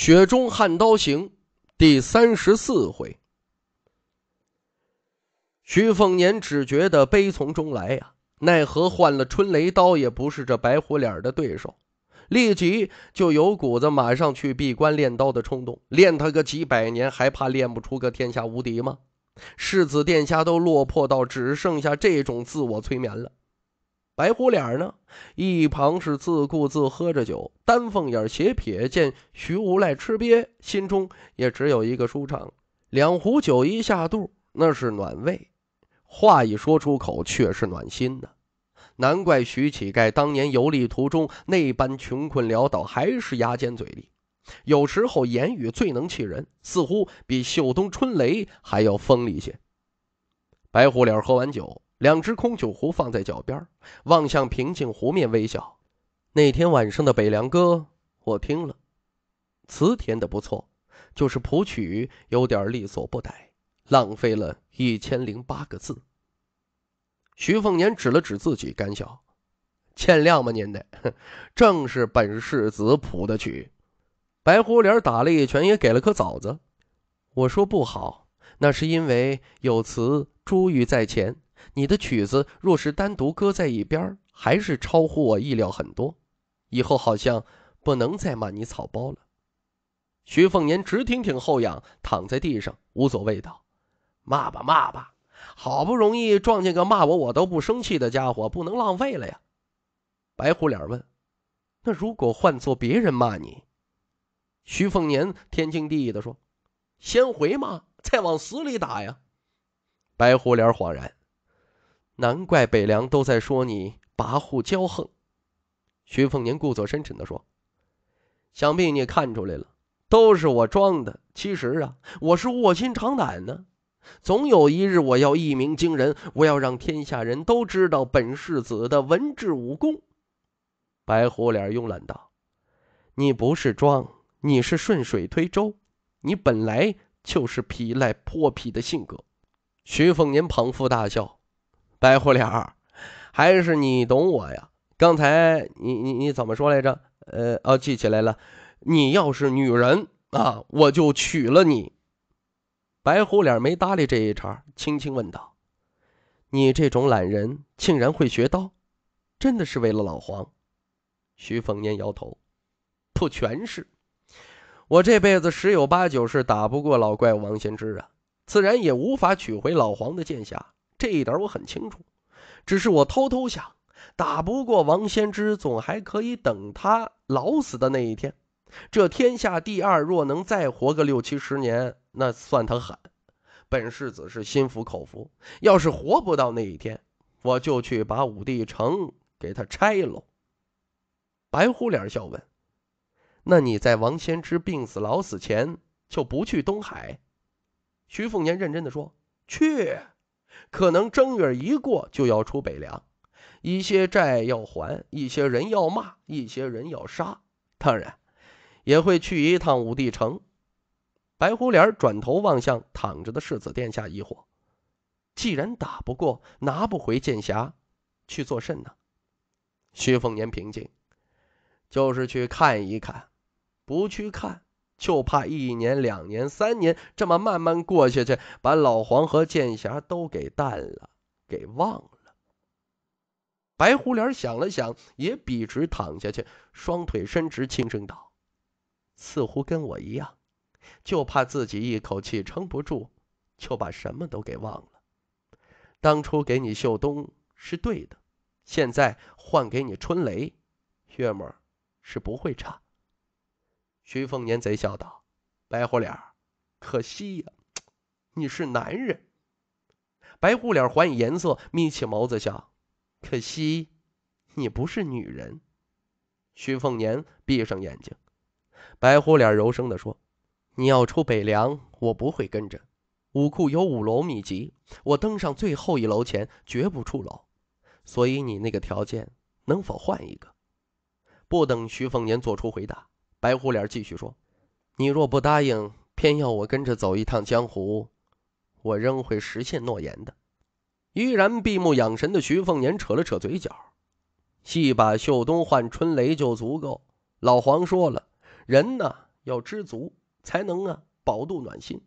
《雪中悍刀行》第三十四回，徐凤年只觉得悲从中来呀，奈何换了春雷刀也不是这白虎脸的对手，立即就有股子马上去闭关练刀的冲动，练他个几百年还怕练不出个天下无敌吗？世子殿下都落魄到只剩下这种自我催眠了。白虎脸儿呢，一旁是自顾自喝着酒，丹凤眼斜瞥见徐无赖吃瘪，心中也只有一个舒畅。两壶酒一下肚，那是暖胃；话一说出口，却是暖心的。难怪徐乞丐当年游历途中那般穷困潦倒，还是牙尖嘴利。有时候言语最能气人，似乎比秀冬春雷还要锋利些。白虎脸儿喝完酒。两只空酒壶放在脚边，望向平静湖面微笑。那天晚上的北凉歌，我听了，词填的不错，就是谱曲有点力所不逮，浪费了一千零八个字。徐凤年指了指自己，干笑：“欠亮吗？您代，正是本世子谱的曲。”白狐脸打了一拳，也给了颗枣子。我说不好，那是因为有词珠玉在前。你的曲子若是单独搁在一边，还是超乎我意料很多。以后好像不能再骂你草包了。徐凤年直挺挺后仰躺在地上，无所谓道：“骂吧骂吧，好不容易撞见个骂我我都不生气的家伙，不能浪费了呀。”白狐脸问：“那如果换做别人骂你？”徐凤年天经地义地说：“先回骂，再往死里打呀。”白狐脸恍然。难怪北凉都在说你跋扈骄横，徐凤年故作深沉的说：“想必你看出来了，都是我装的。其实啊，我是卧薪尝胆呢。总有一日，我要一鸣惊人，我要让天下人都知道本世子的文治武功。”白虎脸慵懒道：“你不是装，你是顺水推舟。你本来就是痞赖泼皮的性格。”徐凤年捧腹大笑。白狐脸儿，还是你懂我呀？刚才你你你怎么说来着？呃哦，记起来了。你要是女人啊，我就娶了你。白狐脸没搭理这一茬，轻轻问道：“你这种懒人，竟然会学刀，真的是为了老黄？”徐凤年摇头：“不全是，我这辈子十有八九是打不过老怪物王先知啊，自然也无法取回老黄的剑匣。”这一点我很清楚，只是我偷偷想，打不过王先知，总还可以等他老死的那一天。这天下第二若能再活个六七十年，那算他狠。本世子是心服口服。要是活不到那一天，我就去把武帝城给他拆了。白胡脸笑问：“那你在王先知病死老死前就不去东海？”徐凤年认真的说：“去。”可能正月一过就要出北凉，一些债要还，一些人要骂，一些人要杀，当然也会去一趟武帝城。白狐脸转头望向躺着的世子殿下，疑惑：既然打不过，拿不回剑匣，去作甚呢？徐凤年平静：就是去看一看，不去看。就怕一年、两年、三年这么慢慢过下去，把老黄和剑侠都给淡了、给忘了。白胡脸想了想，也笔直躺下去，双腿伸直，轻声道：“似乎跟我一样，就怕自己一口气撑不住，就把什么都给忘了。当初给你秀东是对的，现在换给你春雷，月末是不会差。”徐凤年贼笑道：“白虎脸，可惜呀，你是男人。”白虎脸还以颜色，眯起眸子笑：“可惜，你不是女人。”徐凤年闭上眼睛，白虎脸柔声地说：“你要出北凉，我不会跟着。武库有五楼秘籍，我登上最后一楼前绝不出楼，所以你那个条件能否换一个？”不等徐凤年做出回答。白狐脸继续说：“你若不答应，偏要我跟着走一趟江湖，我仍会实现诺言的。”依然闭目养神的徐凤年扯了扯嘴角，一把秀东换春雷就足够。老黄说了，人呢要知足，才能啊饱肚暖心。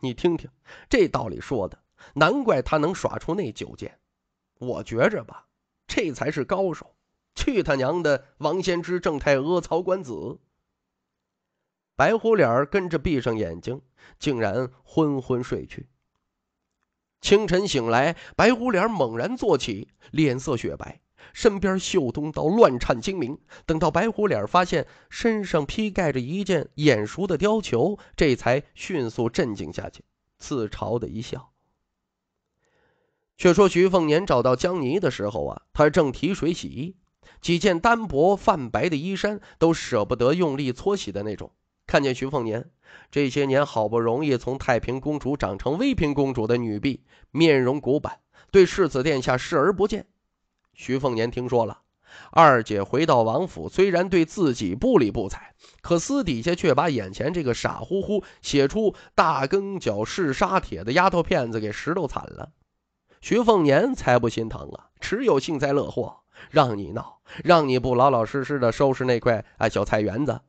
你听听这道理说的，难怪他能耍出那九剑。我觉着吧，这才是高手。去他娘的王先知、正太阿、曹官子！白狐脸跟着闭上眼睛，竟然昏昏睡去。清晨醒来，白狐脸猛然坐起，脸色雪白，身边绣东刀乱颤精明。等到白狐脸发现身上披盖着一件眼熟的貂裘，这才迅速镇静下去，自嘲的一笑。却说徐凤年找到江泥的时候啊，他正提水洗衣，几件单薄泛白的衣衫都舍不得用力搓洗的那种。看见徐凤年，这些年好不容易从太平公主长成威平公主的女婢，面容古板，对世子殿下视而不见。徐凤年听说了，二姐回到王府，虽然对自己不理不睬，可私底下却把眼前这个傻乎乎写出大根脚是沙铁的丫头片子给石头惨了。徐凤年才不心疼啊，只有幸灾乐祸。让你闹，让你不老老实实的收拾那块啊小菜园子。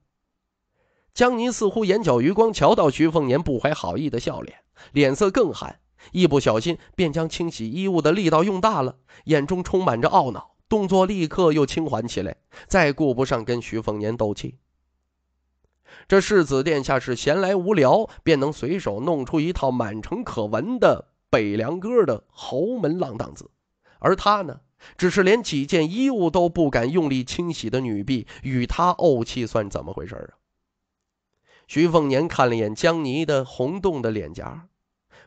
江宁似乎眼角余光瞧到徐凤年不怀好意的笑脸，脸色更寒，一不小心便将清洗衣物的力道用大了，眼中充满着懊恼，动作立刻又轻缓起来，再顾不上跟徐凤年斗气。这世子殿下是闲来无聊，便能随手弄出一套满城可闻的北凉歌的豪门浪荡子，而他呢，只是连几件衣物都不敢用力清洗的女婢，与他怄气算怎么回事啊？徐凤年看了一眼江泥的红冻的脸颊，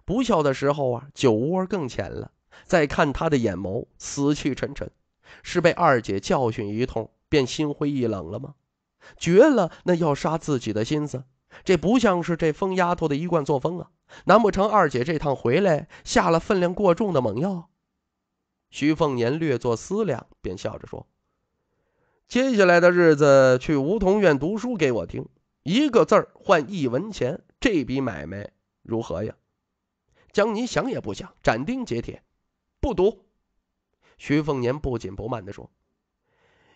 不笑的时候啊，酒窝更浅了。再看他的眼眸，死气沉沉，是被二姐教训一通，便心灰意冷了吗？绝了，那要杀自己的心思，这不像是这疯丫头的一贯作风啊！难不成二姐这趟回来下了分量过重的猛药？徐凤年略作思量，便笑着说：“接下来的日子，去梧桐院读书给我听。”一个字儿换一文钱，这笔买卖如何呀？江泥想也不想，斩钉截铁：“不读。”徐凤年不紧不慢地说：“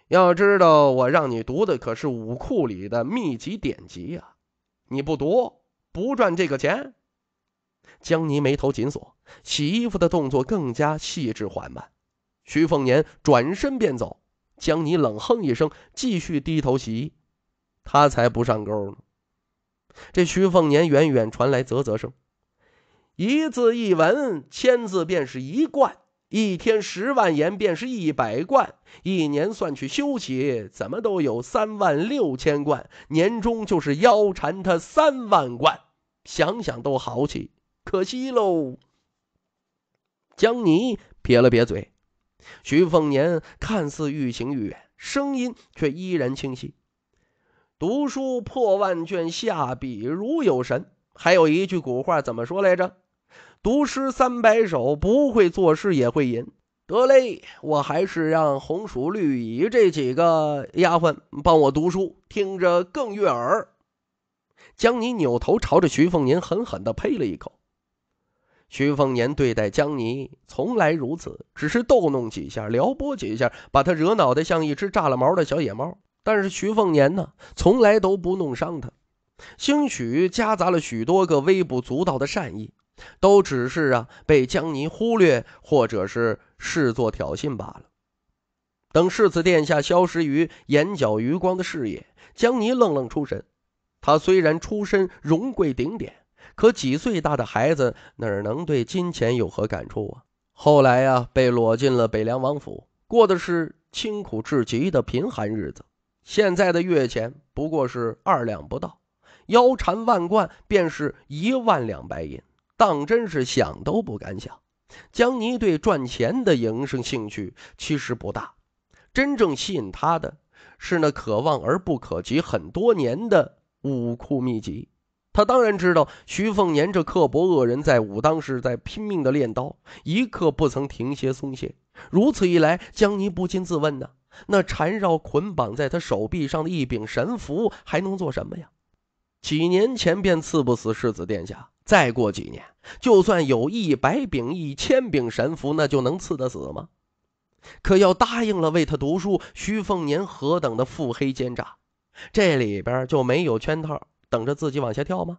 要知道，我让你读的可是武库里的秘籍典籍呀！你不读，不赚这个钱。”江泥眉头紧锁，洗衣服的动作更加细致缓慢。徐凤年转身便走，江泥冷哼一声，继续低头洗衣。他才不上钩呢！这徐凤年远远传来啧啧声，一字一文，千字便是一贯，一天十万言便是一百贯，一年算去休起，怎么都有三万六千贯，年终就是腰缠他三万贯，想想都豪气，可惜喽。江泥撇了撇嘴，徐凤年看似愈行愈远，声音却依然清晰。读书破万卷，下笔如有神。还有一句古话怎么说来着？读诗三百首，不会作诗也会吟。得嘞，我还是让红薯、绿蚁这几个丫鬟帮我读书，听着更悦耳。江泥扭头朝着徐凤年狠狠的呸了一口。徐凤年对待江泥从来如此，只是逗弄几下，撩拨几下，把他惹恼的像一只炸了毛的小野猫。但是徐凤年呢，从来都不弄伤他，兴许夹杂了许多个微不足道的善意，都只是啊被江宁忽略，或者是视作挑衅罢了。等世子殿下消失于眼角余光的视野，江宁愣愣出神。他虽然出身荣贵顶点，可几岁大的孩子哪能对金钱有何感触啊？后来呀，被裸进了北凉王府，过的是清苦至极的贫寒日子。现在的月钱不过是二两不到，腰缠万贯便是一万两白银，当真是想都不敢想。江泥对赚钱的营生兴趣其实不大，真正吸引他的是那可望而不可及很多年的武库秘籍。他当然知道徐凤年这刻薄恶人在武当是在拼命的练刀，一刻不曾停歇松懈。如此一来，江泥不禁自问呢。那缠绕捆绑在他手臂上的一柄神符还能做什么呀？几年前便刺不死世子殿下，再过几年，就算有一百柄、一千柄神符，那就能刺得死吗？可要答应了为他读书，徐凤年何等的腹黑奸诈，这里边就没有圈套等着自己往下跳吗？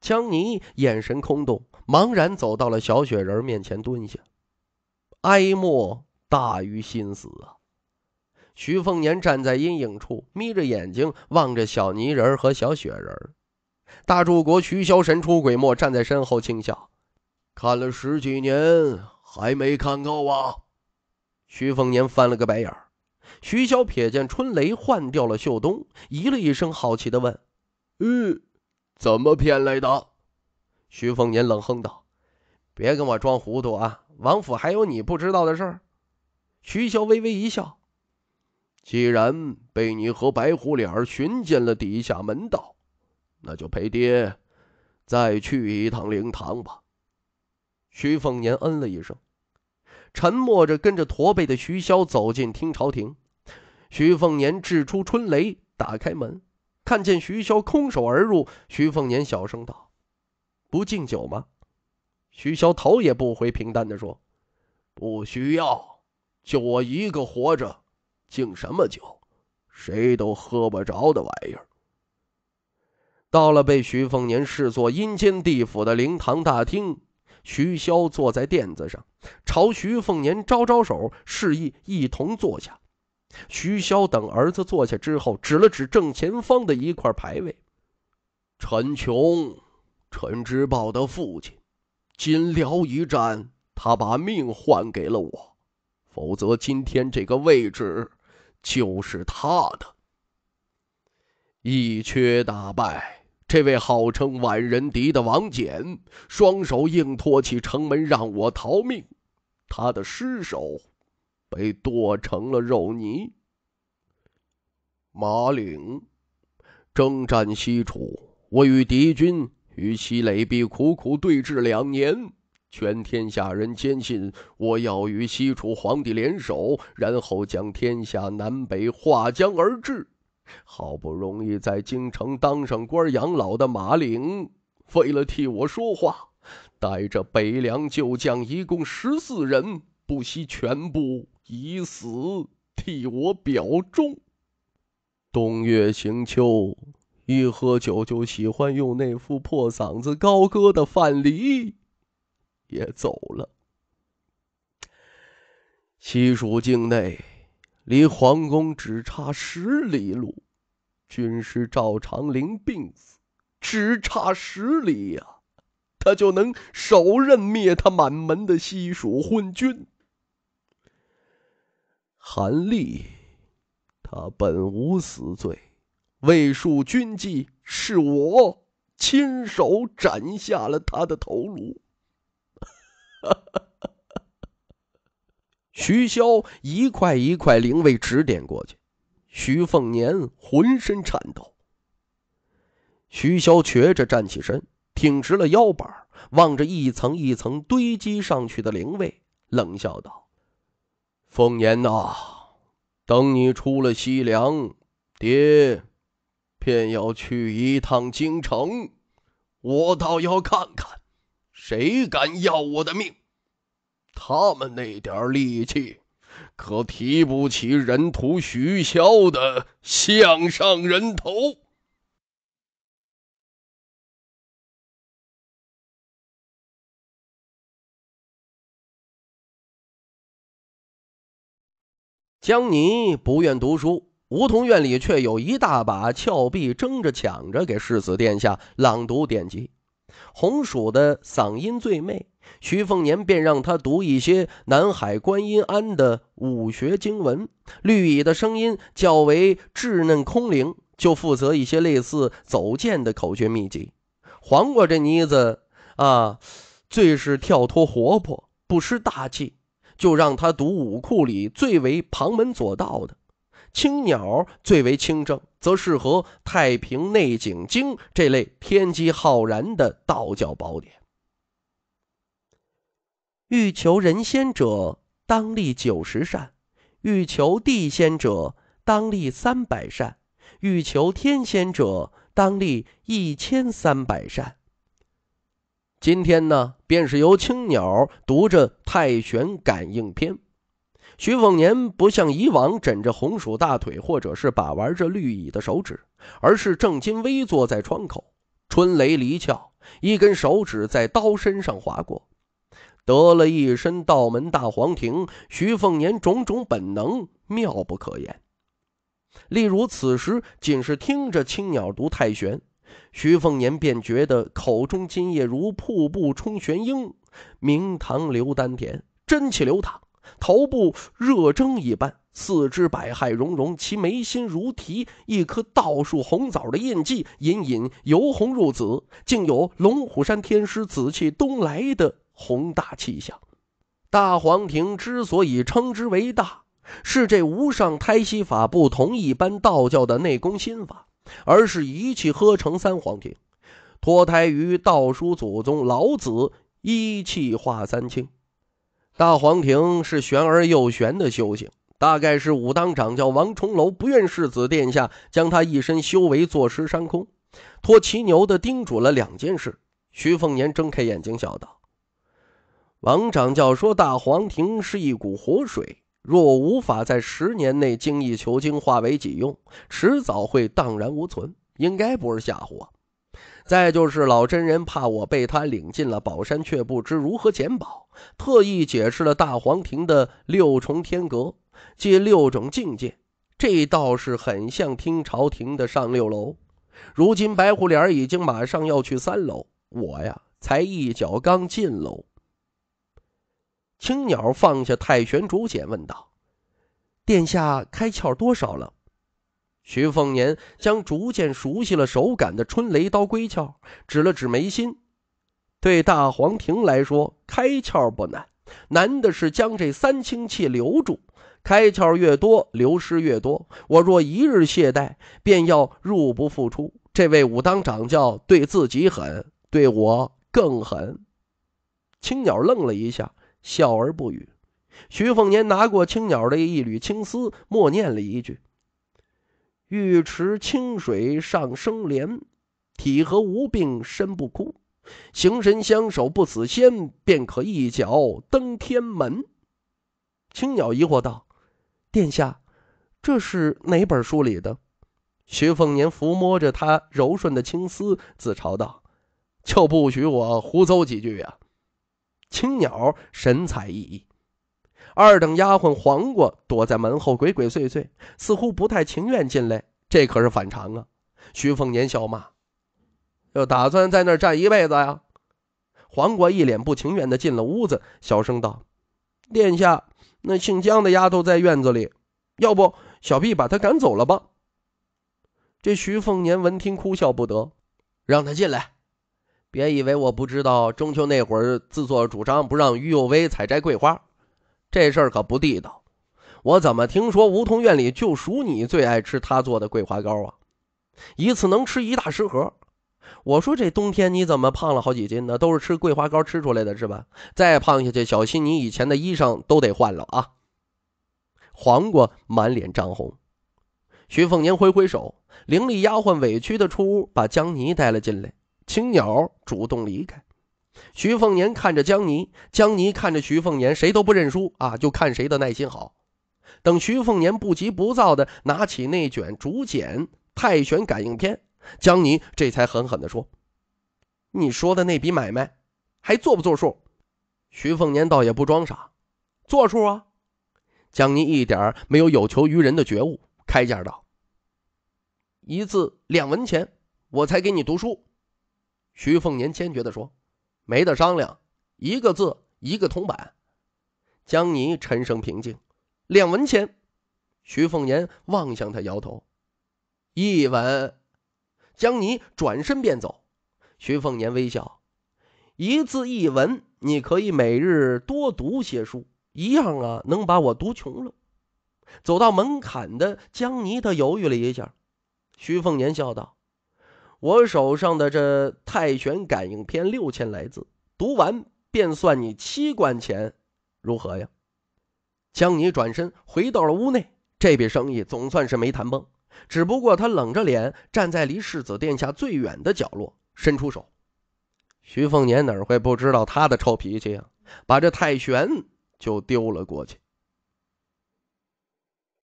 江尼眼神空洞，茫然走到了小雪人面前蹲下，哀莫大于心死啊。徐凤年站在阴影处，眯着眼睛望着小泥人和小雪人大柱国徐骁神出鬼没，站在身后轻笑。看了十几年，还没看够啊！徐凤年翻了个白眼徐骁瞥见春雷换掉了秀东，咦了一声，好奇的问：“嗯，怎么骗来的？”徐凤年冷哼道：“别跟我装糊涂啊！王府还有你不知道的事。”徐骁微微一笑。既然被你和白虎脸寻见了底下门道，那就陪爹再去一趟灵堂吧。徐凤年嗯了一声，沉默着跟着驼背的徐潇走进听朝廷。徐凤年掷出春雷，打开门，看见徐潇空手而入。徐凤年小声道：“不敬酒吗？”徐潇头也不回，平淡的说：“不需要，就我一个活着。”敬什么酒？谁都喝不着的玩意儿。到了被徐凤年视作阴间地府的灵堂大厅，徐潇坐在垫子上，朝徐凤年招招手，示意一同坐下。徐潇等儿子坐下之后，指了指正前方的一块牌位：“陈琼，陈之宝的父亲。金辽一战，他把命换给了我，否则今天这个位置。”就是他的，一缺大败。这位号称万人敌的王翦，双手硬托起城门让我逃命。他的尸首被剁成了肉泥。马岭征战西楚，我与敌军与西垒壁苦苦对峙两年。全天下人坚信，我要与西楚皇帝联手，然后将天下南北划江而治。好不容易在京城当上官养老的马岭，为了替我说话，带着北凉旧将一共十四人，不惜全部以死替我表忠。冬月行秋，一喝酒就喜欢用那副破嗓子高歌的范蠡。也走了。西蜀境内离皇宫只差十里路，军师赵长林病死，只差十里呀，他就能手刃灭他满门的西蜀昏君。韩立，他本无死罪，魏树军纪是我亲手斩下了他的头颅。哈哈哈哈哈！徐潇一块一块灵位指点过去，徐凤年浑身颤抖。徐潇瘸着站起身，挺直了腰板，望着一层一层堆积上去的灵位，冷笑道：“凤年呐，等你出了西凉，爹，便要去一趟京城，我倒要看看。”谁敢要我的命？他们那点力气可提不起人屠徐骁的项上人头。江泥不愿读书，梧桐院里却有一大把峭壁争着抢着给世子殿下朗读典籍。红薯的嗓音最媚，徐凤年便让他读一些南海观音庵的武学经文。绿蚁的声音较为稚嫩空灵，就负责一些类似走剑的口诀秘籍。黄瓜这妮子啊，最是跳脱活泼，不失大气，就让他读武库里最为旁门左道的。青鸟最为清正，则适合《太平内景经》这类天机浩然的道教宝典。欲求人仙者，当立九十善；欲求地仙者，当立三百善；欲求天仙者，当立一千三百善。今天呢，便是由青鸟读着《太玄感应篇》。徐凤年不像以往枕着红薯大腿，或者是把玩着绿蚁的手指，而是正襟危坐在窗口。春雷离鞘，一根手指在刀身上划过，得了一身道门大黄庭。徐凤年种种本能妙不可言，例如此时仅是听着青鸟读太玄，徐凤年便觉得口中津液如瀑布冲玄英，明堂流丹田，真气流淌。头部热蒸一般，四肢百骸融融，其眉心如题一颗道术红枣的印记，隐隐由红入紫，竟有龙虎山天师紫气东来的宏大气象。大皇庭之所以称之为大，是这无上胎息法不同一般道教的内功心法，而是一气呵成三皇庭，脱胎于道书祖宗老子一气化三清。大黄庭是玄而又玄的修行，大概是武当掌教王重楼不愿世子殿下将他一身修为坐失山空，托其牛的叮嘱了两件事。徐凤年睁开眼睛笑道：“王掌教说大黄庭是一股活水，若无法在十年内精益求精化为己用，迟早会荡然无存。应该不是吓唬。”再就是老真人怕我被他领进了宝山，却不知如何捡宝，特意解释了大皇庭的六重天阁，即六种境界。这倒是很像听朝廷的上六楼。如今白虎脸已经马上要去三楼，我呀才一脚刚进楼，青鸟放下太玄竹简问道：“殿下开窍多少了？”徐凤年将逐渐熟悉了手感的春雷刀归鞘，指了指眉心。对大黄庭来说，开窍不难，难的是将这三清气留住。开窍越多，流失越多。我若一日懈怠，便要入不敷出。这位武当掌教对自己狠，对我更狠。青鸟愣了一下，笑而不语。徐凤年拿过青鸟的一缕青丝，默念了一句。玉池清水上生莲，体和无病身不枯，形神相守不死仙，便可一脚登天门。青鸟疑惑道：“殿下，这是哪本书里的？”徐凤年抚摸着他柔顺的青丝，自嘲道：“就不许我胡诌几句呀？”青鸟神采奕奕。二等丫鬟黄瓜躲在门后，鬼鬼祟祟，似乎不太情愿进来。这可是反常啊！徐凤年笑骂：“要打算在那儿站一辈子呀？”黄瓜一脸不情愿地进了屋子，小声道：“殿下，那姓姜的丫头在院子里，要不小碧把她赶走了吧？”这徐凤年闻听，哭笑不得：“让她进来，别以为我不知道，中秋那会儿自作主张不让于有为采摘桂花。”这事儿可不地道，我怎么听说梧桐院里就属你最爱吃他做的桂花糕啊？一次能吃一大食盒。我说这冬天你怎么胖了好几斤呢？都是吃桂花糕吃出来的是吧？再胖下去，小心你以前的衣裳都得换了啊！黄瓜满脸涨红，徐凤年挥挥手，伶俐丫鬟委屈的出屋，把江泥带了进来，青鸟主动离开。徐凤年看着江泥，江泥看着徐凤年，谁都不认输啊，就看谁的耐心好。等徐凤年不急不躁地拿起那卷竹简《太玄感应篇》，江泥这才狠狠地说：“你说的那笔买卖，还做不做数？”徐凤年倒也不装傻，“做数啊！”江泥一点没有有求于人的觉悟，开价道：“一字两文钱，我才给你读书。”徐凤年坚决地说。没得商量，一个字一个铜板。江泥沉声平静，两文钱。徐凤年望向他，摇头。一文。江泥转身便走。徐凤年微笑，一字一文，你可以每日多读些书，一样啊，能把我读穷了。走到门槛的江泥，他犹豫了一下。徐凤年笑道。我手上的这《太玄感应篇》六千来字，读完便算你七贯钱，如何呀？江尼转身回到了屋内，这笔生意总算是没谈崩。只不过他冷着脸站在离世子殿下最远的角落，伸出手。徐凤年哪会不知道他的臭脾气呀？把这《太玄》就丢了过去。